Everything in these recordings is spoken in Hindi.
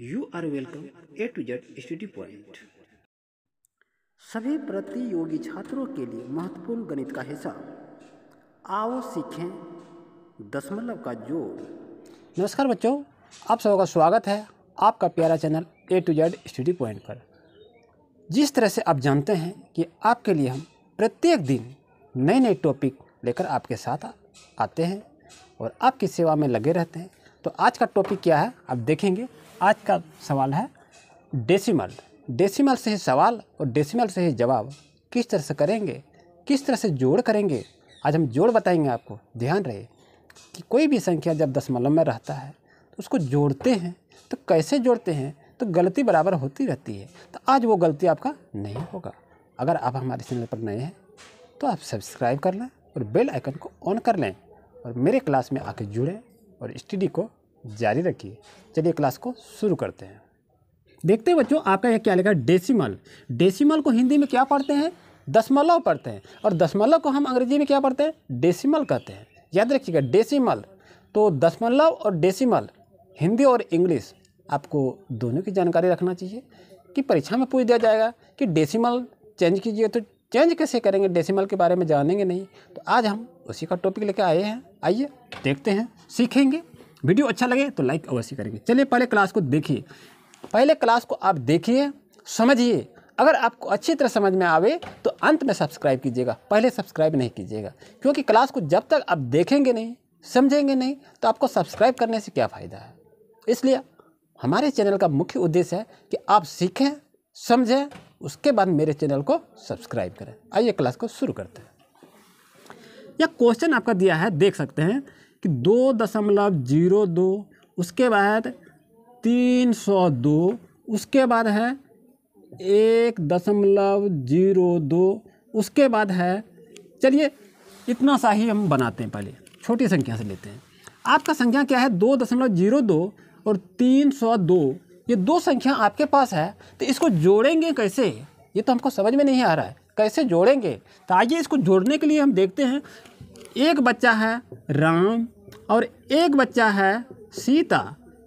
you are welcome A to Z study point सभी प्रतियोगी छात्रों के लिए महत्वपूर्ण गणित का हिस्सा आओ सीखें दशमलव का जोड़ नमस्कार बच्चों आप सब का स्वागत है आपका प्यारा channel A to Z study point पर जिस तरह से आप जानते हैं कि आपके लिए हम प्रत्येक दिन नए नए टॉपिक लेकर आपके साथ आते हैं और आपकी सेवा में लगे रहते हैं तो आज का टॉपिक क्या है आप देखेंगे आज का सवाल है डेसिमल डेसिमल से ही सवाल और डेसिमल से ही जवाब किस तरह से करेंगे किस तरह से जोड़ करेंगे आज हम जोड़ बताएंगे आपको ध्यान रहे कि कोई भी संख्या जब दशमलव में रहता है तो उसको जोड़ते हैं तो कैसे जोड़ते हैं तो गलती बराबर होती रहती है तो आज वो गलती आपका नहीं होगा अगर आप हमारे चैनल पर नए हैं तो आप सब्सक्राइब कर लें और बेल आइकन को ऑन कर लें और मेरे क्लास में आके जुड़ें और स्टडी को जारी रखिए चलिए क्लास को शुरू करते हैं देखते हैं बच्चों आपका यह क्या लिखा है डेसिमल डेसिमल को हिंदी में क्या पढ़ते हैं दशमलव पढ़ते हैं और दशमलव को हम अंग्रेजी में क्या पढ़ते हैं डेसिमल कहते हैं याद रखिएगा डेसिमल तो दशमलव और डेसिमल हिंदी और इंग्लिश आपको दोनों की जानकारी रखना चाहिए कि परीक्षा में पूछ दिया जाएगा कि डेसिमल चेंज कीजिए तो चेंज कैसे करेंगे डेसिमल के बारे में जानेंगे नहीं तो आज हम उसी का टॉपिक लेकर आए हैं आइए देखते हैं सीखेंगे वीडियो अच्छा लगे तो लाइक अवश्य करेंगे चलिए पहले क्लास को देखिए पहले क्लास को आप देखिए समझिए अगर आपको अच्छी तरह समझ में आवे तो अंत में सब्सक्राइब कीजिएगा पहले सब्सक्राइब नहीं कीजिएगा क्योंकि क्लास को जब तक आप देखेंगे नहीं समझेंगे नहीं तो आपको सब्सक्राइब करने से क्या फ़ायदा है इसलिए हमारे चैनल का मुख्य उद्देश्य है कि आप सीखें समझें उसके बाद मेरे चैनल को सब्सक्राइब करें आइए क्लास को शुरू करते हैं यह क्वेश्चन आपका दिया है देख सकते हैं कि दो दशमलव जीरो दो उसके बाद तीन सौ दो उसके बाद है एक दशमलव जीरो दो उसके बाद है चलिए इतना सा ही हम बनाते हैं पहले छोटी संख्या से लेते हैं आपका संख्या क्या है दो दशमलव जीरो दो और तीन सौ दो ये दो संख्या आपके पास है तो इसको जोड़ेंगे कैसे ये तो हमको समझ में नहीं आ रहा है कैसे जोड़ेंगे तो आइए इसको जोड़ने के लिए हम देखते हैं एक बच्चा है राम और एक बच्चा है सीता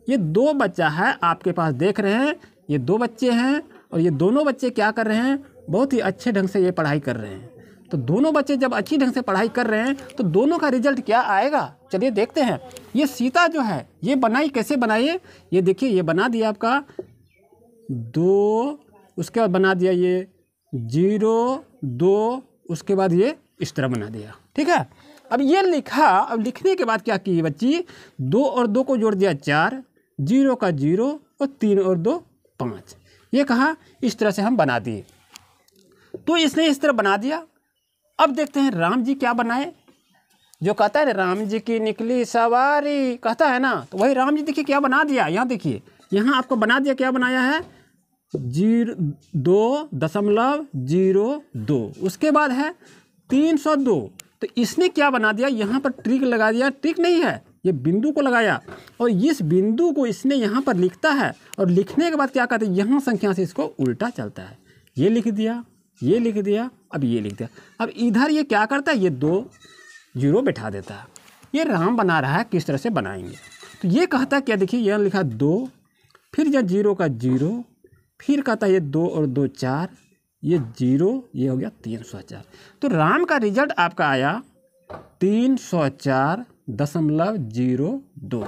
ये दो बच्चा है आपके पास देख रहे हैं ये दो बच्चे हैं और ये दोनों बच्चे क्या कर रहे हैं बहुत ही अच्छे ढंग से ये पढ़ाई कर रहे हैं तो दोनों बच्चे जब अच्छी ढंग से पढ़ाई कर रहे हैं तो दोनों का रिजल्ट क्या आएगा चलिए देखते हैं ये सीता जो है ये बनाई कैसे बनाइए ये देखिए ये बना दिया आपका दो उसके बाद बना दिया ये जीरो दो उसके बाद ये इस तरह बना दिया ठीक है अब ये लिखा अब लिखने के बाद क्या किए बच्ची दो और दो को जोड़ दिया चार जीरो का जीरो और तीन और दो पाँच ये कहा इस तरह से हम बना दिए तो इसने इस तरह बना दिया अब देखते हैं राम जी क्या बनाए जो कहता है ना राम जी की निकली सवारी कहता है ना तो वही राम जी देखिए क्या बना दिया यहाँ देखिए यहाँ आपको बना दिया क्या बनाया है जीरो दो दशमलव जीरो दो उसके बाद है तीन सौ दो तो इसने क्या बना दिया यहाँ पर ट्रिक लगा दिया ट्रिक नहीं है ये बिंदु को लगाया और इस बिंदु को इसने यहाँ पर लिखता है और लिखने के बाद क्या कहते हैं यहाँ संख्या से इसको उल्टा चलता है ये लिख दिया ये लिख दिया अब ये लिख दिया अब इधर ये क्या करता है ये दो जीरो बैठा देता है ये राम बना रहा है किस तरह से बनाएंगे तो ये कहता है क्या देखिए यह लिखा दो फिर यह जीरो का जीरो फिर कहता है ये दो और दो चार ये जीरो ये हो गया तीन सौ चार तो राम का रिजल्ट आपका आया तीन सौ चार दशमलव जीरो दो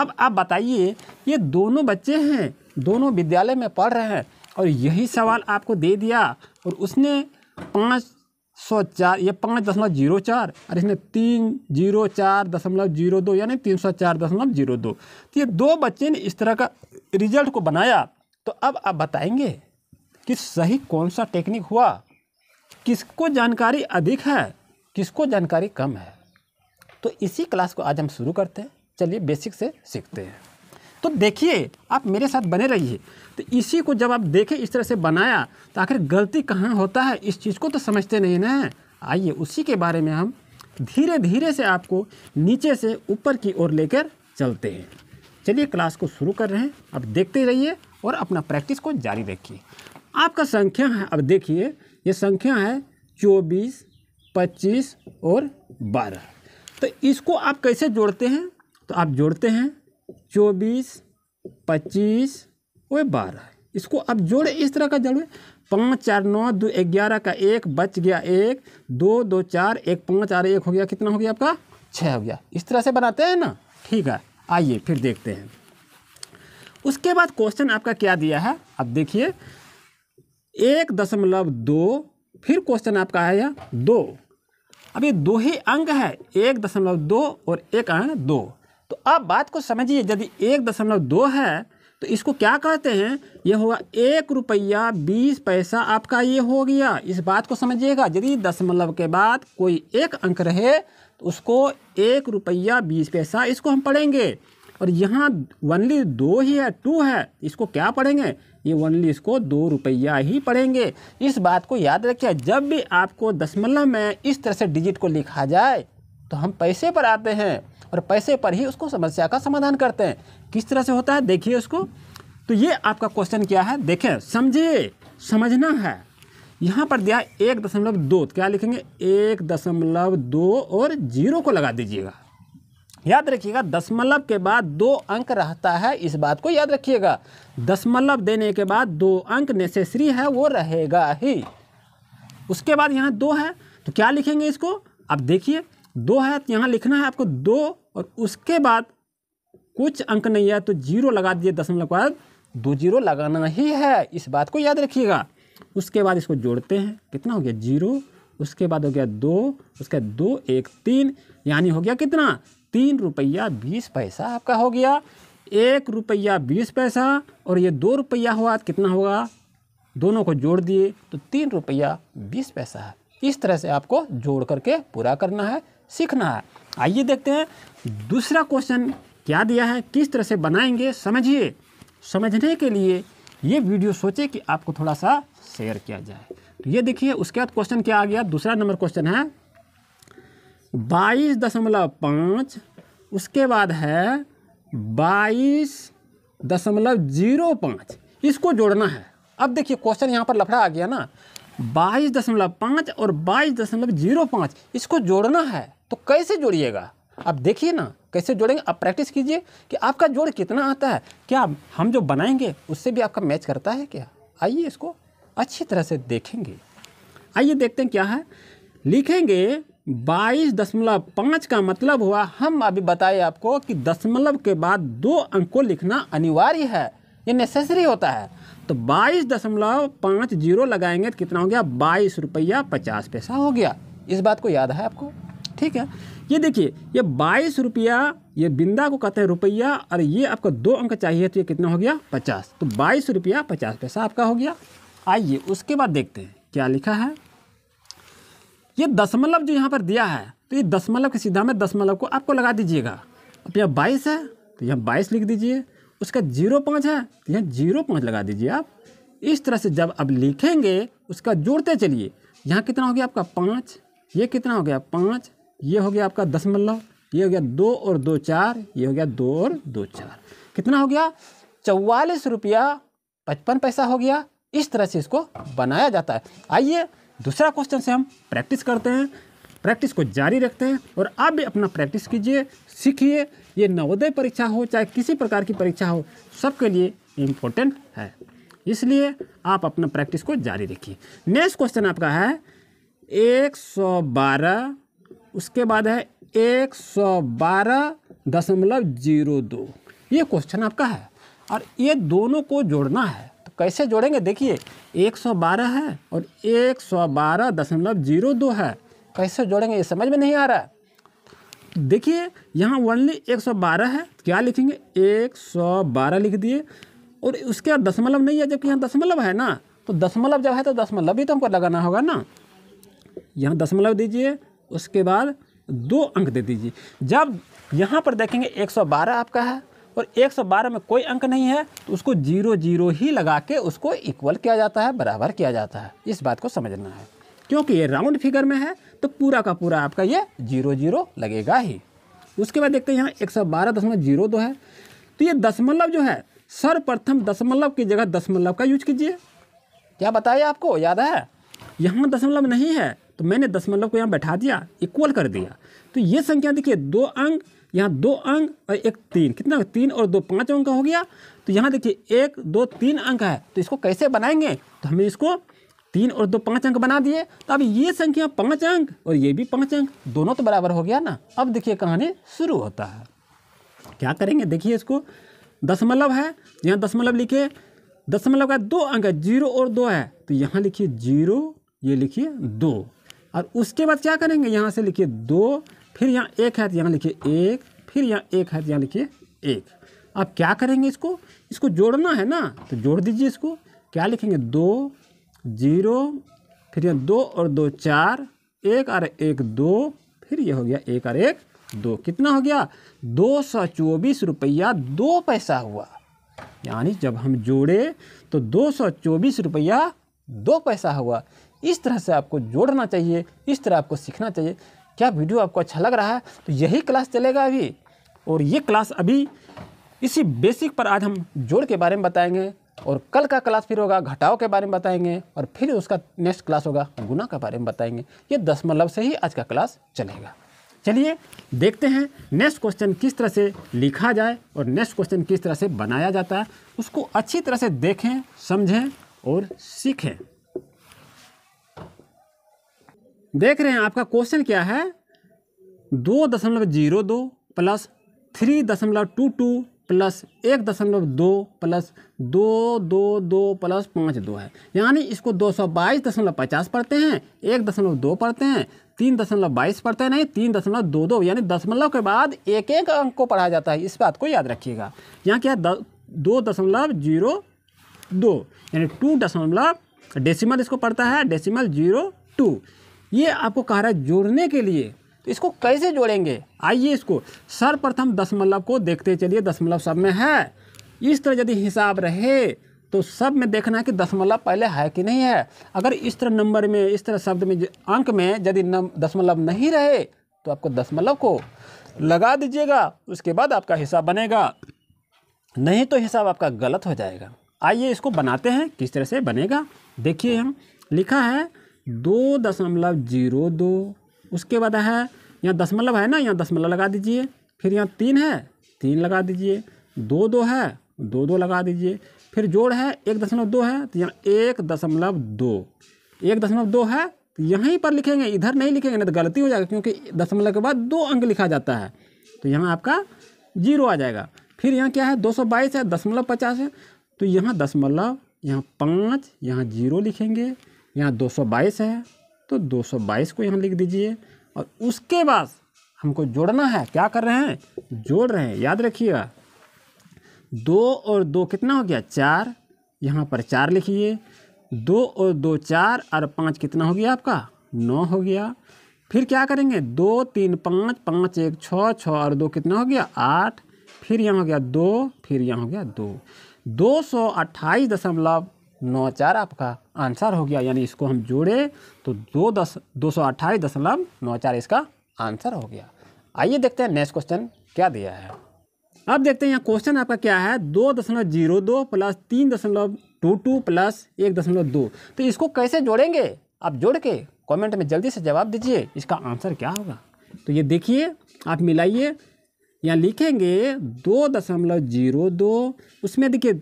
अब आप बताइए ये दोनों बच्चे हैं दोनों विद्यालय में पढ़ रहे हैं और यही सवाल आपको दे दिया और उसने पाँच सौ चार ये पाँच दशमलव जीरो चार और इसने तीन जीरो चार दशमलव जीरो दो यानी तीन सौ चार दशमलव जीरो दो तो ये दो बच्चे ने इस तरह का रिजल्ट को बनाया तो अब आप बताएंगे कि सही कौन सा टेक्निक हुआ किसको जानकारी अधिक है किसको जानकारी कम है तो इसी क्लास को आज हम शुरू करते हैं चलिए बेसिक से सीखते हैं तो देखिए आप मेरे साथ बने रहिए तो इसी को जब आप देखें इस तरह से बनाया तो आखिर गलती कहाँ होता है इस चीज़ को तो समझते नहीं ना आइए उसी के बारे में हम धीरे धीरे से आपको नीचे से ऊपर की ओर लेकर चलते हैं चलिए क्लास को शुरू कर रहे हैं आप देखते रहिए और अपना प्रैक्टिस को जारी रखिए आपका संख्या है अब देखिए ये संख्या है चौबीस पच्चीस और बारह तो इसको आप कैसे जोड़ते हैं तो आप जोड़ते हैं चौबीस पच्चीस और बारह इसको आप जोड़े इस तरह का जोड़े पाँच चार नौ दो ग्यारह का एक बच गया एक दो दो चार एक पाँच आर एक हो गया कितना हो गया आपका छः हो गया इस तरह से बनाते हैं ना ठीक है आइए फिर देखते हैं उसके बाद क्वेश्चन आपका क्या दिया है अब देखिए एक दशमलव दो फिर क्वेश्चन आपका आया दो अब ये दो ही अंक है एक दशमलव दो और एक अंक दो तो आप बात को समझिए यदि एक दशमलव दो है तो इसको क्या कहते हैं ये होगा एक रुपया बीस पैसा आपका ये हो गया इस बात को समझिएगा यदि दशमलव के बाद कोई एक अंक रहे तो उसको एक रुपया बीस पैसा इसको हम पढ़ेंगे और यहाँ वनली दो ही है टू है इसको क्या पढ़ेंगे ये वनली इसको दो रुपया ही पढ़ेंगे इस बात को याद रखिए जब भी आपको दशमलव में इस तरह से डिजिट को लिखा जाए तो हम पैसे पर आते हैं और पैसे पर ही उसको समस्या का समाधान करते हैं किस तरह से होता है देखिए उसको तो ये आपका क्वेश्चन क्या है देखें समझिए समझना है यहाँ पर दिया एक दशमलव दो तो क्या लिखेंगे एक दशमलव दो और जीरो को लगा दीजिएगा याद रखिएगा दशमलव के बाद दो अंक रहता है इस बात को याद रखिएगा दशमलव देने के बाद दो अंक नेसेसरी है वो रहेगा ही उसके बाद यहाँ दो है तो क्या लिखेंगे इसको अब देखिए दो है तो यहाँ लिखना है आपको दो और उसके बाद कुछ अंक नहीं है तो जीरो लगा दिए दशमलव के बाद दो जीरो लगाना ही है इस बात को याद रखिएगा उसके बाद इसको जोड़ते हैं कितना हो गया जीरो उसके बाद हो गया दो उसके बाद दो एक तीन यानी हो गया कितना तीन रुपया बीस पैसा आपका हो गया एक रुपया बीस पैसा और ये दो रुपया हुआ तो कितना होगा दोनों को जोड़ दिए तो तीन रुपया बीस पैसा है इस तरह से आपको जोड़ करके पूरा करना है सीखना है आइए देखते हैं दूसरा क्वेश्चन क्या दिया है किस तरह से बनाएंगे समझिए समझने के लिए ये वीडियो सोचे कि आपको थोड़ा सा शेयर किया जाए तो ये देखिए उसके बाद क्वेश्चन क्या आ गया दूसरा नंबर क्वेश्चन है बाईस दशमलव पाँच उसके बाद है बाईस दशमलव जीरो पाँच इसको जोड़ना है अब देखिए क्वेश्चन यहाँ पर लफड़ा आ गया ना बाईस दशमलव पाँच और बाईस दशमलव जीरो पाँच इसको जोड़ना है तो कैसे जोड़िएगा आप देखिए ना कैसे जोड़ेंगे आप प्रैक्टिस कीजिए कि आपका जोड़ कितना आता है क्या हम जो बनाएंगे उससे भी आपका मैच करता है क्या आइए इसको अच्छी तरह से देखेंगे आइए देखते हैं क्या है लिखेंगे बाईस दशमलव पाँच का मतलब हुआ हम अभी बताए आपको कि दशमलव के बाद दो अंक को लिखना अनिवार्य है ये नेसेसरी होता है तो बाईस दशमलव पाँच जीरो लगाएंगे तो कितना हो गया बाईस रुपया पचास पैसा हो गया इस बात को याद है आपको ठीक है ये देखिए ये बाईस रुपया ये बिंदा को कहते हैं रुपया और ये आपको दो अंक चाहिए तो ये कितना हो गया पचास तो बाईस रुपया पचास पैसा आपका हो गया आइए उसके बाद देखते हैं क्या लिखा है ये दशमलव जो यहाँ पर दिया है तो ये दशमलव के सीधा में दशमलव को आपको लगा दीजिएगा अब यहाँ बाईस है तो यहाँ बाईस लिख दीजिए उसका जीरो पाँच है तो यहाँ जीरो पाँच लगा दीजिए आप इस तरह से जब आप लिखेंगे उसका जोड़ते चलिए यहाँ कितना हो गया आपका पाँच ये कितना हो गया पाँच ये हो गया आपका दशमलव ये हो गया दो और दो चार ये हो गया दो और दो चार कितना हो गया चौवालीस रुपया पचपन पैसा हो गया इस तरह से इसको बनाया जाता है आइए दूसरा क्वेश्चन से हम प्रैक्टिस करते हैं प्रैक्टिस को जारी रखते हैं और आप भी अपना प्रैक्टिस कीजिए सीखिए ये नवोदय परीक्षा हो चाहे किसी प्रकार की परीक्षा हो सबके लिए इम्पोर्टेंट है इसलिए आप अपना प्रैक्टिस को जारी रखिए नेक्स्ट क्वेश्चन आपका है 112 उसके बाद है एक सौ बारह दशमलव जीरो दो ये क्वेश्चन आपका है और ये दोनों को जोड़ना है कैसे जोड़ेंगे देखिए 112 है और दो है कैसे जोड़ेंगे ये समझ में नहीं आ रहा है देखिए यहाँ सौ 112 है क्या लिखेंगे 112 लिख दिए और उसके बाद दशमलव नहीं है जबकि यहाँ दशमलव है ना तो दशमलव जब है तो दशमलव भी तो हमको लगाना होगा ना यहाँ दशमलव दीजिए उसके बाद दो अंक दे दीजिए जब यहाँ पर देखेंगे 112 आपका है और 112 में कोई अंक नहीं है तो उसको जीरो जीरो ही लगा के उसको इक्वल किया जाता है बराबर किया जाता है इस बात को समझना है क्योंकि ये राउंड फिगर में है तो पूरा का पूरा आपका ये जीरो जीरो लगेगा ही उसके बाद देखते हैं यहाँ एक सौ बारह दशमलव जीरो दो है तो ये दशमलव जो है सर्वप्रथम दशमलव की जगह दशमलव का यूज कीजिए क्या बताया आपको याद है यहाँ दशमलव नहीं है तो मैंने दशमलव को यहाँ बैठा दिया इक्वल कर दिया तो ये संख्या देखिए दो अंक यहाँ दो अंक और एक तीन कितना तीन और दो पाँच अंक हो गया तो यहाँ देखिए एक दो तीन अंक है तो इसको कैसे बनाएंगे तो हमें इसको तीन और दो पाँच अंक बना दिए तो अब ये संख्या पाँच अंक और ये भी पाँच अंक दोनों तो बराबर हो गया ना अब देखिए कहानी शुरू होता है क्या करेंगे देखिए इसको दशमलव है यहाँ दशमलव लिखिए दशमलव का दो अंक है जीरो और दो है तो यहाँ लिखिए जीरो ये लिखिए दो और उसके बाद क्या करेंगे यहाँ से लिखिए दो फिर यहाँ एक है तो यहाँ लिखिए एक फिर यहाँ एक है तो यहाँ लिखिए एक अब क्या करेंगे इसको इसको जोड़ना है ना तो जोड़ दीजिए इसको क्या लिखेंगे दो जीरो फिर यहाँ दो और दो चार एक और एक दो फिर ये हो गया एक और एक दो कितना हो गया दो सौ चौबीस रुपया दो पैसा हुआ यानी जब हम जोड़े तो दो सौ चौबीस रुपया दो पैसा हुआ इस तरह से आपको जोड़ना चाहिए इस तरह आपको सीखना चाहिए क्या वीडियो आपको अच्छा लग रहा है तो यही क्लास चलेगा अभी और ये क्लास अभी इसी बेसिक पर आज हम जोड़ के बारे में बताएंगे और कल का क्लास फिर होगा घटाओ के बारे में बताएंगे और फिर उसका नेक्स्ट क्लास होगा गुना के बारे में बताएंगे ये दशमलव से ही आज का क्लास चलेगा चलिए देखते हैं नेक्स्ट क्वेश्चन किस तरह से लिखा जाए और नेक्स्ट क्वेश्चन किस तरह से बनाया जाता है उसको अच्छी तरह से देखें समझें और सीखें देख रहे हैं आपका क्वेश्चन क्या है दो दशमलव जीरो दो प्लस थ्री दशमलव टू टू प्लस एक दशमलव दो प्लस दो दो दो प्लस पाँच दो है यानी इसको दो सौ बाईस दशमलव पचास पढ़ते हैं एक दशमलव दो पढ़ते हैं तीन दशमलव बाईस पढ़ते हैं नहीं तीन दशमलव दो दो यानी दशमलव के बाद एक एक अंक को पढ़ा जाता है इस बात को याद रखिएगा यहाँ क्या दो दशमलव जीरो दो यानी टू दशमलव डेसिमल इसको पढ़ता है डेसिमल जीरो टू ये आपको कह रहा है जोड़ने के लिए तो इसको कैसे जोड़ेंगे आइए इसको सर्वप्रथम दशमलव को देखते चलिए दशमलव सब में है इस तरह यदि हिसाब रहे तो सब में देखना है कि दशमलव पहले है कि नहीं है अगर इस तरह नंबर में इस तरह शब्द में अंक में यदि दशमलव नहीं रहे तो आपको दशमलव को लगा दीजिएगा उसके बाद आपका हिसाब बनेगा नहीं तो हिसाब आपका गलत हो जाएगा आइए इसको बनाते हैं किस तरह से बनेगा देखिए हम लिखा है दो दशमलव जीरो दो उसके बाद है यहाँ दशमलव है ना यहाँ दशमलव लगा दीजिए फिर यहाँ तीन है तीन लगा दीजिए दो दो है दो दो लगा दीजिए फिर जोड़ है एक दशमलव दो है तो यहाँ एक दशमलव दो एक दशमलव दो है तो यहीं पर लिखेंगे इधर नहीं लिखेंगे नहीं तो गलती हो जाएगी क्योंकि दशमलव के बाद दो अंक लिखा जाता है तो यहाँ आपका जीरो आ जाएगा फिर यहाँ क्या है दो सौ बाईस है दशमलव पचास है तो यहाँ दशमलव यहाँ पाँच यहाँ जीरो लिखेंगे यहाँ 222 है तो 222 को यहाँ लिख दीजिए और उसके बाद हमको जोड़ना है क्या कर रहे हैं जोड़ रहे हैं याद रखिएगा दो और दो कितना हो गया चार यहाँ पर चार लिखिए दो और दो चार और पाँच कितना हो गया आपका नौ हो गया फिर क्या करेंगे दो तीन पाँच पाँच एक छः छः और दो कितना हो गया आठ फिर यहाँ हो गया दो फिर यहाँ हो गया दो दो सौ अट्ठाईस दशमलव नौ चार आपका आंसर हो गया यानी इसको हम जोड़ें तो दो दस दो सौ अट्ठाईस दशमलव नौ चार इसका आंसर हो गया आइए देखते हैं नेक्स्ट क्वेश्चन क्या दिया है अब देखते हैं यहाँ क्वेश्चन आपका क्या है दो दशमलव जीरो दो प्लस तीन दशमलव टू टू प्लस एक दशमलव दो तो इसको कैसे जोड़ेंगे आप जोड़ के कमेंट में जल्दी से जवाब दीजिए इसका आंसर क्या होगा तो ये देखिए आप मिलाइए यहाँ लिखेंगे दो दशमलव जीरो दो उसमें देखिए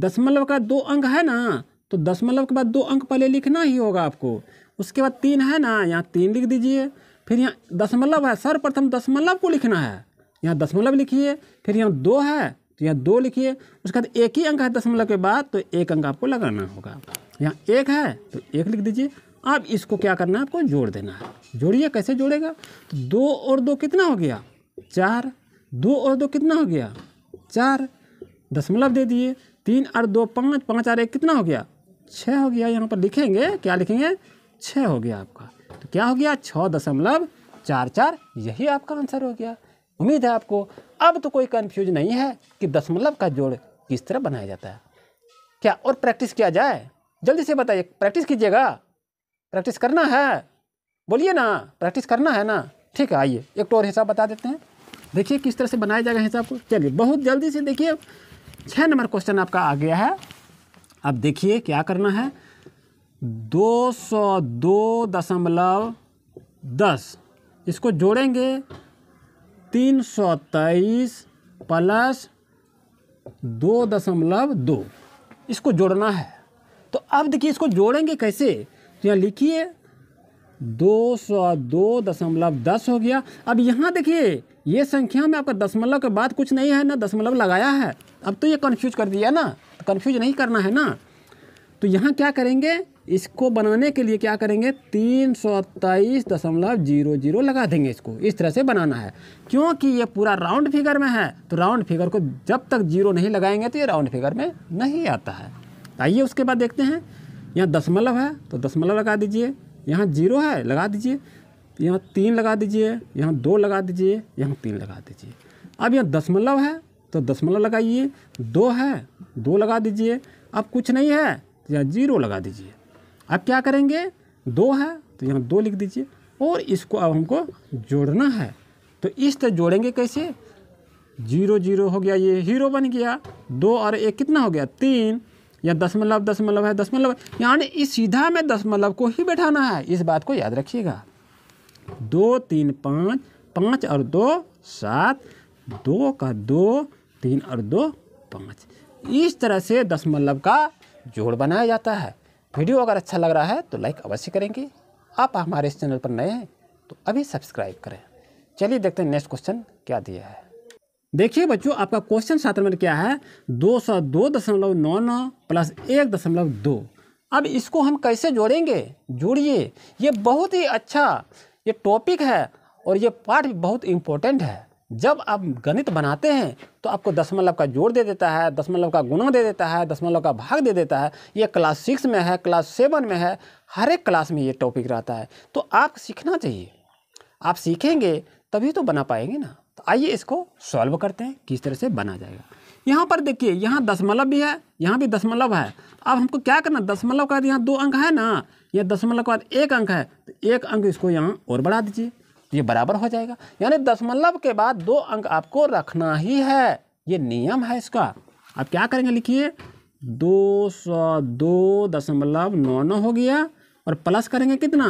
दशमलव का दो अंक है ना तो दशमलव के बाद दो अंक पहले लिखना ही होगा आपको उसके बाद तीन है ना यहाँ तीन लिख दीजिए फिर यहाँ दशमलव है सर्वप्रथम दशमलव को लिखना है यहाँ दशमलव लिखिए फिर यहाँ दो है तो यहाँ दो लिखिए उसके बाद एक ही अंक है दशमलव के बाद तो एक अंक आपको लगाना होगा यहाँ एक है तो एक लिख दीजिए अब इसको क्या करना है आपको जोड़ देना है जोड़िए कैसे जोड़ेगा तो दो और दो कितना हो गया चार दो और दो कितना हो गया चार दशमलव दे दिए तीन और दो पाँच पाँच और एक कितना हो गया छः हो गया यहाँ पर लिखेंगे क्या लिखेंगे छः हो गया आपका तो क्या हो गया छः दशमलव चार चार यही आपका आंसर हो गया उम्मीद है आपको अब तो कोई कन्फ्यूज नहीं है कि दशमलव का जोड़ किस तरह बनाया जाता है क्या और प्रैक्टिस किया जाए जल्दी से बताइए प्रैक्टिस कीजिएगा प्रैक्टिस करना है बोलिए ना प्रैक्टिस करना है ना ठीक है आइए एक तो और हिसाब बता देते हैं देखिए किस तरह से बनाया जाएगा हिसाब को चलिए बहुत जल्दी से देखिए छः नंबर क्वेश्चन आपका आ गया है अब देखिए क्या करना है दो सौ दो दशमलव दस इसको जोड़ेंगे तीन सौ तेईस प्लस दो दशमलव दो इसको जोड़ना है तो अब देखिए इसको जोड़ेंगे कैसे तो यहाँ लिखिए दो सौ दो दशमलव दस हो गया अब यहाँ देखिए ये संख्या में आपका दशमलव के बाद कुछ नहीं है ना दशमलव लगाया है अब तो ये कन्फ्यूज कर दिया ना तो कन्फ्यूज नहीं करना है ना तो यहाँ क्या करेंगे इसको बनाने के लिए क्या करेंगे तीन सौ तेईस दशमलव जीरो जीरो लगा देंगे इसको इस तरह से बनाना है क्योंकि ये पूरा राउंड फिगर में है तो राउंड फिगर को जब तक जीरो नहीं लगाएंगे तो ये राउंड फिगर में नहीं आता है आइए उसके बाद देखते हैं यहाँ दशमलव है तो दशमलव लगा दीजिए यहाँ जीरो है लगा दीजिए यहाँ तीन लगा दीजिए यहाँ दो लगा दीजिए यहाँ तीन लगा दीजिए अब यहाँ दशमलव है तो दशमलव लगाइए दो है दो लगा दीजिए अब कुछ नहीं है तो यहाँ जीरो लगा दीजिए अब क्या करेंगे दो है तो यहाँ दो लिख दीजिए और इसको अब हमको जोड़ना है तो इस तरह जोड़ेंगे कैसे जीरो जीरो हो गया ये हीरो बन गया दो और एक कितना हो गया तीन या दशमलव दशमलव है दशमलव यानी इस सीधा में दशमलव को ही बैठाना है इस बात को याद रखिएगा दो तीन पाँच पाँच और दो सात दो का दो तीन और दो पाँच इस तरह से दशमलव मतलब का जोड़ बनाया जाता है वीडियो अगर अच्छा लग रहा है तो लाइक अवश्य करेंगे आप हमारे इस चैनल पर नए हैं तो अभी सब्सक्राइब करें चलिए देखते हैं नेक्स्ट क्वेश्चन क्या दिया है देखिए बच्चों आपका क्वेश्चन सात नंबर क्या है दो सौ दो दशमलव नौ नौ प्लस एक दशमलव दो अब इसको हम कैसे जोड़ेंगे जोड़िए ये बहुत ही अच्छा ये टॉपिक है और ये पार्ट भी बहुत इम्पोर्टेंट है जब आप गणित बनाते हैं तो आपको दशमलव का जोड़ दे देता है दशमलव का गुणा दे देता है दशमलव का भाग दे देता है ये क्लास सिक्स में है क्लास सेवन में है हर एक क्लास में ये टॉपिक रहता है तो आप सीखना चाहिए आप सीखेंगे तभी तो बना पाएंगे ना तो आइए इसको सॉल्व करते हैं किस तरह से बना जाएगा यहाँ पर देखिए यहाँ दशमलव भी है यहाँ भी दशमलव है अब हमको क्या करना दशमलव का यहाँ दो अंक है ना यह दशमलव के बाद एक अंक है तो एक अंक इसको यहाँ और बढ़ा दीजिए तो ये बराबर हो जाएगा यानी दशमलव के बाद दो अंक आपको रखना ही है ये नियम है इसका अब क्या करेंगे लिखिए दो सौ दो दशमलव नौ नौ हो गया और प्लस करेंगे कितना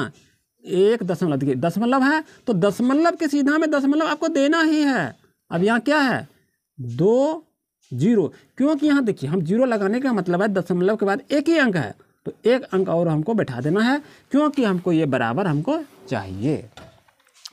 एक दशमलव देखिए दशमलव है तो दशमलव के सीधा में दशमलव आपको देना ही है अब यहाँ क्या है दो जीरो क्योंकि यहाँ देखिए हम जीरो लगाने का मतलब है दशमलव के बाद एक ही अंक है तो एक अंक और हमको बैठा देना है क्योंकि हमको ये बराबर हमको चाहिए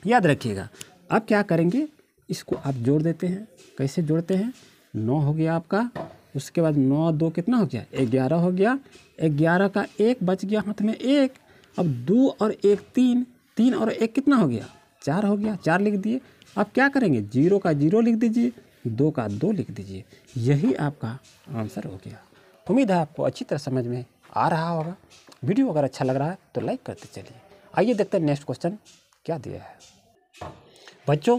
याद रखिएगा अब क्या करेंगे इसको आप जोड़ देते हैं कैसे जोड़ते हैं नौ हो गया आपका उसके बाद नौ दो कितना हो गया ग्यारह हो गया ग्यारह का एक बच गया हाथ में एक अब दो और एक तीन तीन और एक कितना हो गया चार हो गया चार लिख दिए अब क्या करेंगे जीरो का जीरो लिख दीजिए दो का दो लिख दीजिए यही आपका आंसर हो गया उम्मीद है आपको अच्छी तरह समझ में आ रहा होगा वीडियो अगर अच्छा लग रहा है तो लाइक करते चलिए आइए देखते हैं नेक्स्ट क्वेश्चन क्या दिया है बच्चों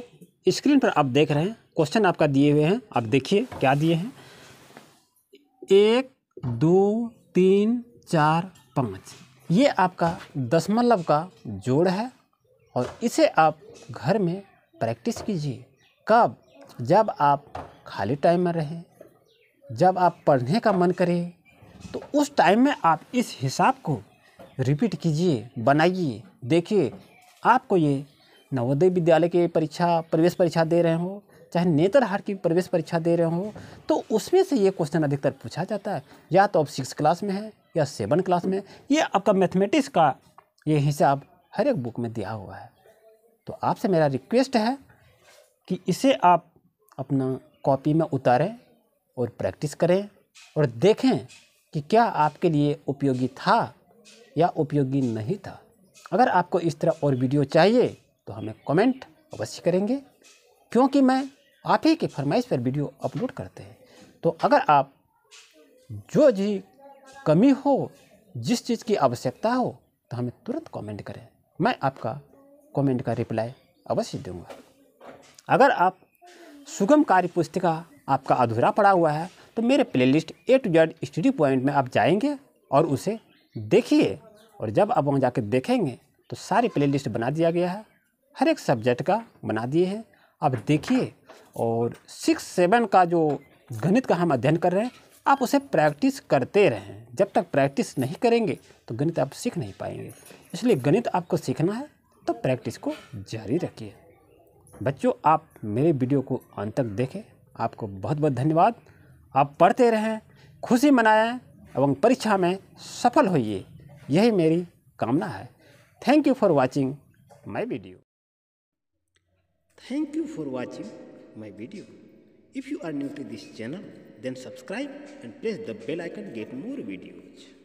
स्क्रीन पर आप देख रहे हैं क्वेश्चन आपका दिए हुए हैं आप देखिए क्या दिए हैं एक दो तीन चार पाँच ये आपका दशमलव का जोड़ है और इसे आप घर में प्रैक्टिस कीजिए कब जब आप खाली टाइम में रहें जब आप पढ़ने का मन करें तो उस टाइम में आप इस हिसाब को रिपीट कीजिए बनाइए देखिए आपको ये नवोदय विद्यालय के परीक्षा प्रवेश परीक्षा दे रहे हो चाहे हार की प्रवेश परीक्षा दे रहे हो तो उसमें से ये क्वेश्चन अधिकतर पूछा जाता है या तो आप सिक्स क्लास में है या सेवन क्लास में ये आपका मैथमेटिक्स का ये हिसाब हर एक बुक में दिया हुआ है तो आपसे मेरा रिक्वेस्ट है कि इसे आप अपना कॉपी में उतारें और प्रैक्टिस करें और देखें कि क्या आपके लिए उपयोगी था या उपयोगी नहीं था अगर आपको इस तरह और वीडियो चाहिए तो हमें कमेंट अवश्य करेंगे क्योंकि मैं आप ही की फरमाइश पर वीडियो अपलोड करते हैं तो अगर आप जो जी कमी हो जिस चीज़ की आवश्यकता हो तो हमें तुरंत कमेंट करें मैं आपका कमेंट का रिप्लाई अवश्य दूंगा अगर आप सुगम कार्य पुस्तिका आपका अधूरा पड़ा हुआ है तो मेरे playlist A to Z study point में आप जाएंगे और उसे देखिए और जब आप वहाँ जाकर देखेंगे तो सारी प्लेलिस्ट बना दिया गया है हर एक सब्जेक्ट का बना दिए हैं आप देखिए और सिक्स सेवन का जो गणित का हम अध्ययन कर रहे हैं आप उसे प्रैक्टिस करते रहें जब तक प्रैक्टिस नहीं करेंगे तो गणित आप सीख नहीं पाएंगे इसलिए गणित आपको सीखना है तो प्रैक्टिस को जारी रखिए बच्चों आप मेरे वीडियो को अंत तक देखें आपको बहुत बहुत धन्यवाद आप पढ़ते रहें खुशी मनाएं एवं परीक्षा में सफल होइए यही मेरी कामना है thank you for watching my video thank you for watching my video if you are new to this channel then subscribe and press the bell icon get more videos